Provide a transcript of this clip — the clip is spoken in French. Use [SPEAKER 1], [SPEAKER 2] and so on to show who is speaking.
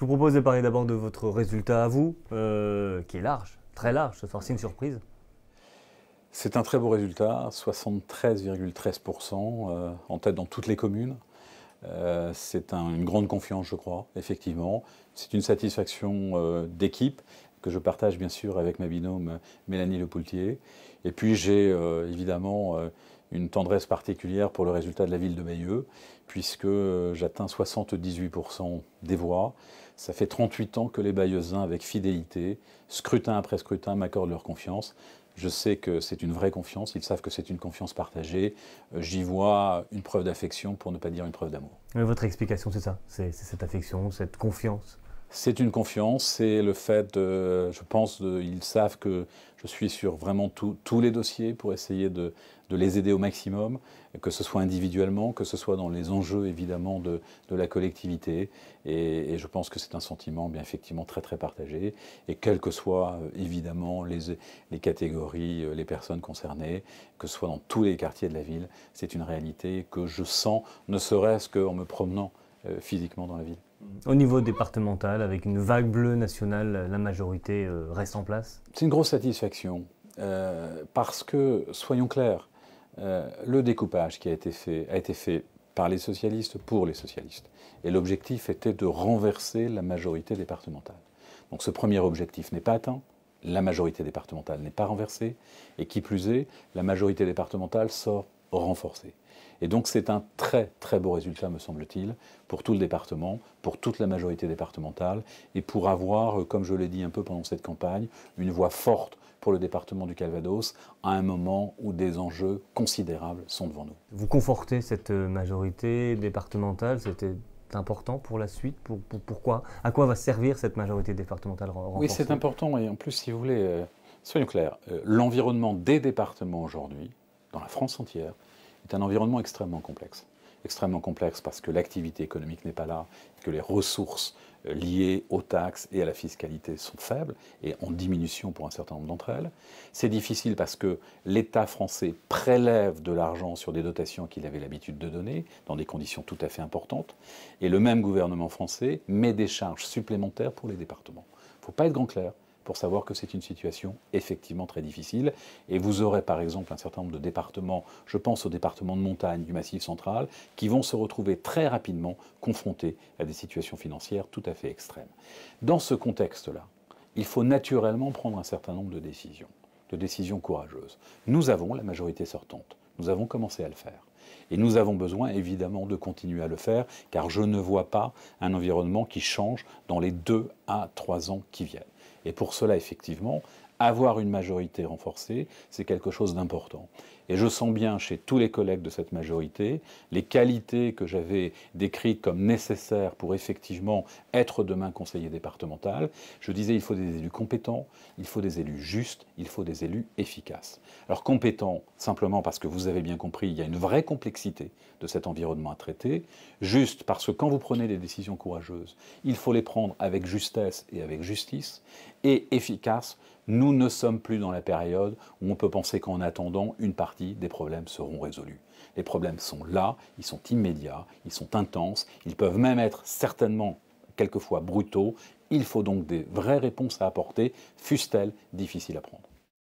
[SPEAKER 1] Je vous propose de parler d'abord de votre résultat à vous, euh, qui est large, très large, ce soir, c'est une surprise.
[SPEAKER 2] C'est un très beau résultat, 73,13% euh, en tête dans toutes les communes. Euh, c'est une grande confiance, je crois, effectivement. C'est une satisfaction d'équipe que je partage bien sûr avec ma binôme Mélanie Le Lepoultier. Et puis j'ai évidemment une tendresse particulière pour le résultat de la ville de Bayeux, puisque euh, j'atteins 78% des voix. Ça fait 38 ans que les Bayeuxins, avec fidélité, scrutin après scrutin, m'accordent leur confiance. Je sais que c'est une vraie confiance, ils savent que c'est une confiance partagée. Euh, j'y vois une preuve d'affection, pour ne pas dire une preuve d'amour.
[SPEAKER 1] Euh, votre explication, c'est ça C'est cette affection, cette confiance
[SPEAKER 2] c'est une confiance, c'est le fait, je pense, ils savent que je suis sur vraiment tous les dossiers pour essayer de, les aider au maximum, que ce soit individuellement, que ce soit dans les enjeux évidemment de, la collectivité. Et, je pense que c'est un sentiment bien effectivement très très partagé. Et quelles que soient euh, évidemment les, les catégories, euh, les personnes concernées, que ce soit dans tous les quartiers de la ville, c'est une réalité que je sens, ne serait-ce qu'en me promenant euh, physiquement dans la ville.
[SPEAKER 1] Au niveau départemental, avec une vague bleue nationale, la majorité euh, reste en place C'est une grosse satisfaction, euh, parce que,
[SPEAKER 2] soyons clairs, le découpage qui a été fait a été fait par les socialistes pour les socialistes. Et l'objectif était de renverser la majorité départementale. Donc ce premier objectif n'est pas atteint, la majorité départementale n'est pas renversée, et qui plus est, la majorité départementale sort renforcée. Et donc c'est un très très beau résultat, me semble-t-il, pour tout le département, pour toute la majorité départementale, et pour avoir, euh, comme je l'ai dit un peu pendant cette campagne, une voix forte pour le département du Calvados à un moment où des enjeux considérables sont devant nous.
[SPEAKER 1] Vous confortez cette euh, majorité départementale, c'était important pour la suite pour, Pourquoi À quoi va servir cette majorité départementale renforcée Oui, c'est
[SPEAKER 2] important, et en plus, si vous voulez, euh, soyons clairs, l'environnement des départements aujourd'hui, dans la France entière, c'est un environnement extrêmement complexe. Extrêmement complexe parce que l'activité économique n'est pas là, que les ressources euh, liées aux taxes et à la fiscalité sont faibles et en diminution pour un certain nombre d'entre elles. C'est difficile parce que l'État français prélève de l'argent sur des dotations qu'il avait l'habitude de donner, dans des conditions tout à fait importantes, et le même gouvernement français met des charges supplémentaires pour les départements. Il ne faut pas être grand clair pour savoir que c'est une situation effectivement très difficile. Et vous aurez par exemple un certain nombre de départements, je pense aux départements de montagne du Massif central, qui vont se retrouver très rapidement confrontés à des situations financières tout à fait extrêmes. Dans ce contexte-là, il faut naturellement prendre un certain nombre de décisions, de décisions courageuses. Nous avons la majorité sortante. Nous avons commencé à le faire. Et nous avons besoin évidemment de continuer à le faire, car je ne vois pas un environnement qui change dans les deux à trois ans qui viennent. Et pour cela, effectivement, avoir une majorité renforcée, c'est quelque chose d'important. Et je sens bien chez tous les collègues de cette majorité les qualités que j'avais décrites comme nécessaires pour effectivement être demain conseiller départemental. Je disais il faut des élus compétents, il faut des élus justes, il faut des élus efficaces. Alors compétents, simplement parce que vous avez bien compris, il y a une vraie complexité de cet environnement à traiter. Juste parce que quand vous prenez des décisions courageuses, il faut les prendre avec justesse et avec justice. Et efficaces nous ne sommes plus dans la période où on peut penser qu'en attendant, une partie des problèmes seront résolus. Les problèmes sont là, ils sont immédiats, ils sont intenses, ils peuvent même être certainement quelquefois brutaux. Il faut donc des vraies réponses à apporter, fussent-elles difficiles à prendre.